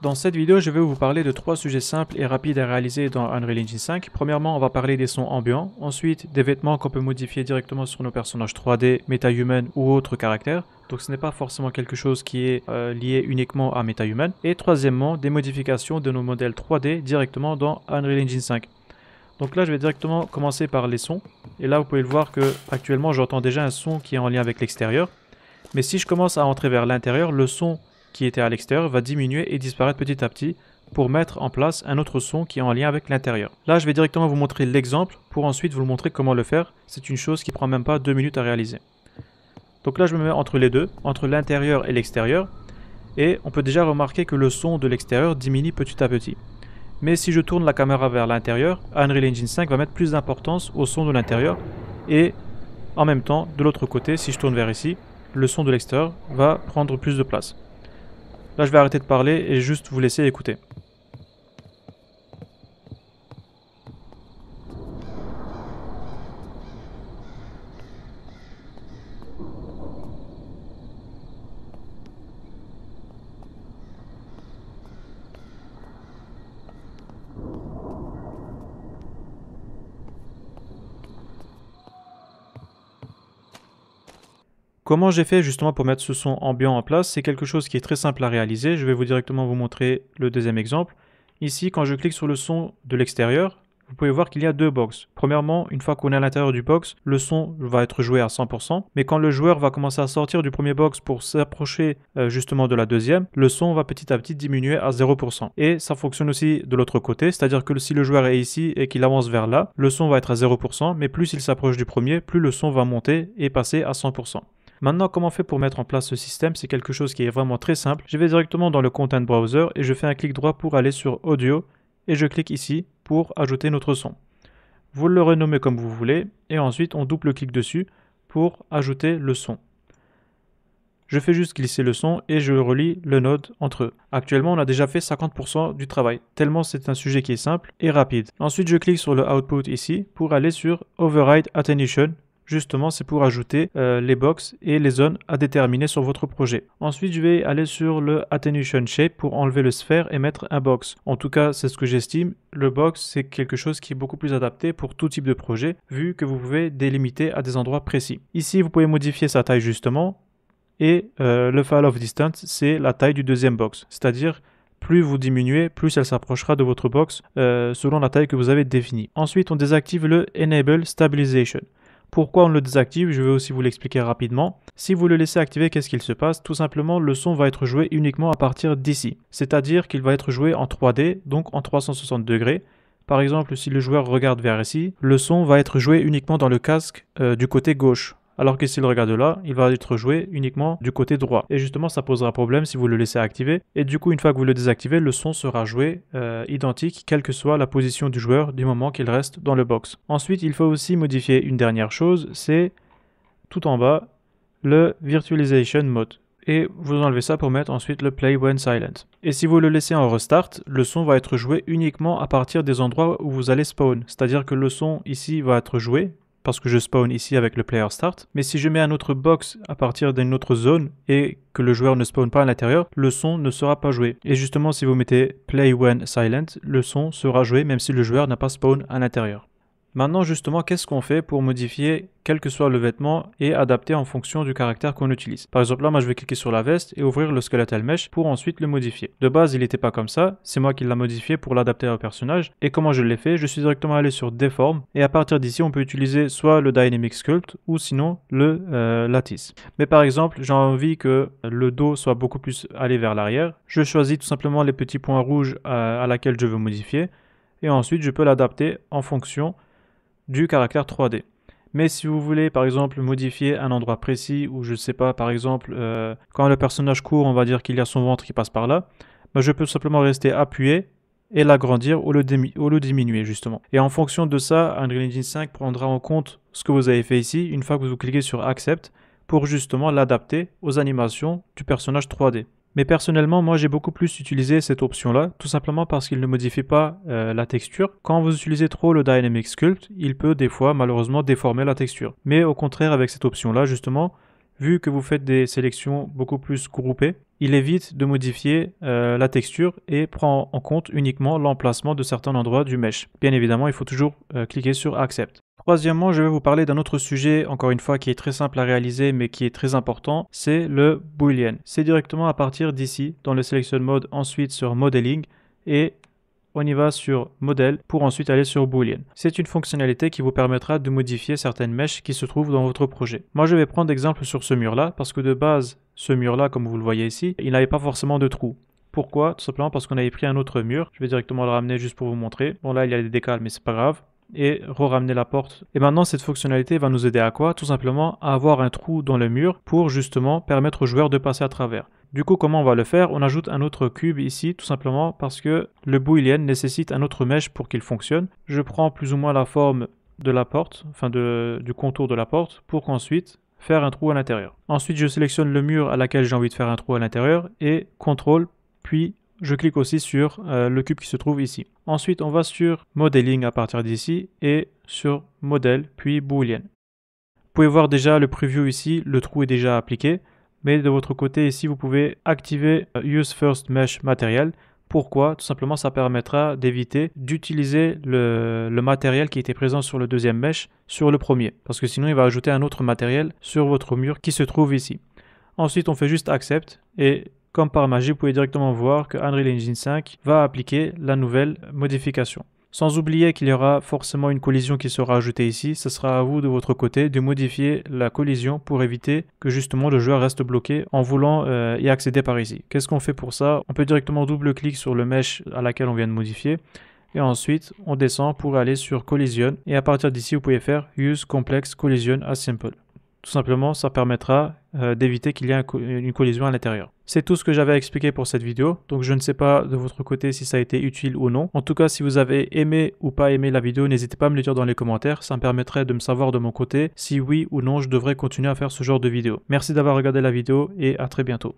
Dans cette vidéo, je vais vous parler de trois sujets simples et rapides à réaliser dans Unreal Engine 5. Premièrement, on va parler des sons ambiants, ensuite des vêtements qu'on peut modifier directement sur nos personnages 3D, MetaHuman ou autres caractères. Donc ce n'est pas forcément quelque chose qui est euh, lié uniquement à MetaHuman. Et troisièmement, des modifications de nos modèles 3D directement dans Unreal Engine 5. Donc là, je vais directement commencer par les sons. Et là, vous pouvez le voir que actuellement, j'entends déjà un son qui est en lien avec l'extérieur. Mais si je commence à entrer vers l'intérieur, le son qui était à l'extérieur va diminuer et disparaître petit à petit pour mettre en place un autre son qui est en lien avec l'intérieur. Là, je vais directement vous montrer l'exemple pour ensuite vous montrer comment le faire. C'est une chose qui prend même pas deux minutes à réaliser. Donc là, je me mets entre les deux, entre l'intérieur et l'extérieur. Et on peut déjà remarquer que le son de l'extérieur diminue petit à petit. Mais si je tourne la caméra vers l'intérieur, Unreal Engine 5 va mettre plus d'importance au son de l'intérieur. Et en même temps, de l'autre côté, si je tourne vers ici, le son de l'extérieur va prendre plus de place. Là, je vais arrêter de parler et juste vous laisser écouter. Comment j'ai fait justement pour mettre ce son ambiant en place C'est quelque chose qui est très simple à réaliser. Je vais vous directement vous montrer le deuxième exemple. Ici, quand je clique sur le son de l'extérieur, vous pouvez voir qu'il y a deux boxes. Premièrement, une fois qu'on est à l'intérieur du box, le son va être joué à 100%, mais quand le joueur va commencer à sortir du premier box pour s'approcher euh, justement de la deuxième, le son va petit à petit diminuer à 0%. Et ça fonctionne aussi de l'autre côté, c'est-à-dire que si le joueur est ici et qu'il avance vers là, le son va être à 0%, mais plus il s'approche du premier, plus le son va monter et passer à 100%. Maintenant, comment on fait pour mettre en place ce système C'est quelque chose qui est vraiment très simple. Je vais directement dans le Content Browser et je fais un clic droit pour aller sur Audio et je clique ici pour ajouter notre son. Vous le renommez comme vous voulez et ensuite on double-clique dessus pour ajouter le son. Je fais juste glisser le son et je relie le node entre eux. Actuellement, on a déjà fait 50% du travail, tellement c'est un sujet qui est simple et rapide. Ensuite, je clique sur le output ici pour aller sur Override Attenuation Justement, c'est pour ajouter euh, les box et les zones à déterminer sur votre projet. Ensuite, je vais aller sur le Attenuation Shape pour enlever le sphère et mettre un box. En tout cas, c'est ce que j'estime. Le box, c'est quelque chose qui est beaucoup plus adapté pour tout type de projet, vu que vous pouvez délimiter à des endroits précis. Ici, vous pouvez modifier sa taille justement. Et euh, le file of Distance, c'est la taille du deuxième box. C'est-à-dire plus vous diminuez, plus elle s'approchera de votre box euh, selon la taille que vous avez définie. Ensuite, on désactive le Enable Stabilization. Pourquoi on le désactive Je vais aussi vous l'expliquer rapidement. Si vous le laissez activer, qu'est-ce qu'il se passe Tout simplement, le son va être joué uniquement à partir d'ici. C'est-à-dire qu'il va être joué en 3D, donc en 360 degrés. Par exemple, si le joueur regarde vers ici, le son va être joué uniquement dans le casque euh, du côté gauche alors que s'il regarde là, il va être joué uniquement du côté droit. Et justement, ça posera problème si vous le laissez activer. Et du coup, une fois que vous le désactivez, le son sera joué euh, identique, quelle que soit la position du joueur du moment qu'il reste dans le box. Ensuite, il faut aussi modifier une dernière chose, c'est tout en bas, le Virtualization Mode et vous enlevez ça pour mettre ensuite le play when silent. Et si vous le laissez en restart, le son va être joué uniquement à partir des endroits où vous allez spawn. C'est-à-dire que le son ici va être joué, parce que je spawn ici avec le player start. Mais si je mets un autre box à partir d'une autre zone et que le joueur ne spawn pas à l'intérieur, le son ne sera pas joué. Et justement, si vous mettez play when silent, le son sera joué même si le joueur n'a pas spawn à l'intérieur. Maintenant justement, qu'est-ce qu'on fait pour modifier quel que soit le vêtement et adapter en fonction du caractère qu'on utilise. Par exemple là, moi je vais cliquer sur la veste et ouvrir le à mesh pour ensuite le modifier. De base, il n'était pas comme ça, c'est moi qui l'ai modifié pour l'adapter au personnage. Et comment je l'ai fait Je suis directement allé sur déforme et à partir d'ici, on peut utiliser soit le Dynamic Sculpt ou sinon le euh, Lattice. Mais par exemple, j'ai envie que le dos soit beaucoup plus allé vers l'arrière. Je choisis tout simplement les petits points rouges euh, à laquelle je veux modifier et ensuite je peux l'adapter en fonction du caractère 3D. Mais si vous voulez, par exemple, modifier un endroit précis, ou je ne sais pas, par exemple, euh, quand le personnage court, on va dire qu'il y a son ventre qui passe par là, bah, je peux simplement rester appuyé et l'agrandir ou, ou, le diminuer, justement. Et en fonction de ça, Unreal Engine 5 prendra en compte ce que vous avez fait ici, une fois que vous cliquez sur Accept, pour justement l'adapter aux animations du personnage 3D. Mais personnellement, moi j'ai beaucoup plus utilisé cette option-là, tout simplement parce qu'il ne modifie pas euh, la texture. Quand vous utilisez trop le Dynamic Sculpt, il peut des fois malheureusement déformer la texture. Mais au contraire, avec cette option-là, justement, vu que vous faites des sélections beaucoup plus groupées, il évite de modifier euh, la texture et prend en compte uniquement l'emplacement de certains endroits du mesh. Bien évidemment, il faut toujours euh, cliquer sur Accept. Troisièmement, je vais vous parler d'un autre sujet, encore une fois, qui est très simple à réaliser, mais qui est très important, c'est le boolean. C'est directement à partir d'ici, dans le selection mode, ensuite sur modeling, et on y va sur modèle pour ensuite aller sur boolean. C'est une fonctionnalité qui vous permettra de modifier certaines mèches qui se trouvent dans votre projet. Moi je vais prendre exemple sur ce mur là parce que de base ce mur là comme vous le voyez ici il n'avait pas forcément de trou. Pourquoi Tout simplement parce qu'on avait pris un autre mur. Je vais directement le ramener juste pour vous montrer. Bon là il y a des décales mais c'est pas grave et re-ramener la porte. Et maintenant, cette fonctionnalité va nous aider à quoi Tout simplement à avoir un trou dans le mur pour justement permettre au joueur de passer à travers. Du coup, comment on va le faire On ajoute un autre cube ici, tout simplement parce que le boolean nécessite un autre mèche pour qu'il fonctionne. Je prends plus ou moins la forme de la porte, enfin du contour de la porte, pour ensuite faire un trou à l'intérieur. Ensuite, je sélectionne le mur à laquelle j'ai envie de faire un trou à l'intérieur et CTRL puis je clique aussi sur euh, le cube qui se trouve ici. Ensuite, on va sur Modeling à partir d'ici et sur Model, puis Boolean. Vous pouvez voir déjà le preview ici, le trou est déjà appliqué. Mais de votre côté ici, vous pouvez activer euh, Use First Mesh Material. Pourquoi Tout simplement, ça permettra d'éviter d'utiliser le, le, matériel qui était présent sur le deuxième mesh sur le premier. Parce que sinon, il va ajouter un autre matériel sur votre mur qui se trouve ici. Ensuite, on fait juste Accept et comme par magie, vous pouvez directement voir que Unreal Engine 5 va appliquer la nouvelle modification. Sans oublier qu'il y aura forcément une collision qui sera ajoutée ici, ce sera à vous de votre côté de modifier la collision pour éviter que justement le joueur reste bloqué en voulant euh, y accéder par ici. Qu'est-ce qu'on fait pour ça On peut directement double cliquer sur le mesh à laquelle on vient de modifier et ensuite on descend pour aller sur collision et à partir d'ici vous pouvez faire use complex collision as simple. Tout simplement, ça permettra euh, d'éviter qu'il y ait une collision à l'intérieur. C'est tout ce que j'avais à expliquer pour cette vidéo, donc je ne sais pas de votre côté si ça a été utile ou non. En tout cas, si vous avez aimé ou pas aimé la vidéo, n'hésitez pas à me le dire dans les commentaires, ça me permettrait de me savoir de mon côté si oui ou non je devrais continuer à faire ce genre de vidéo. Merci d'avoir regardé la vidéo et à très bientôt.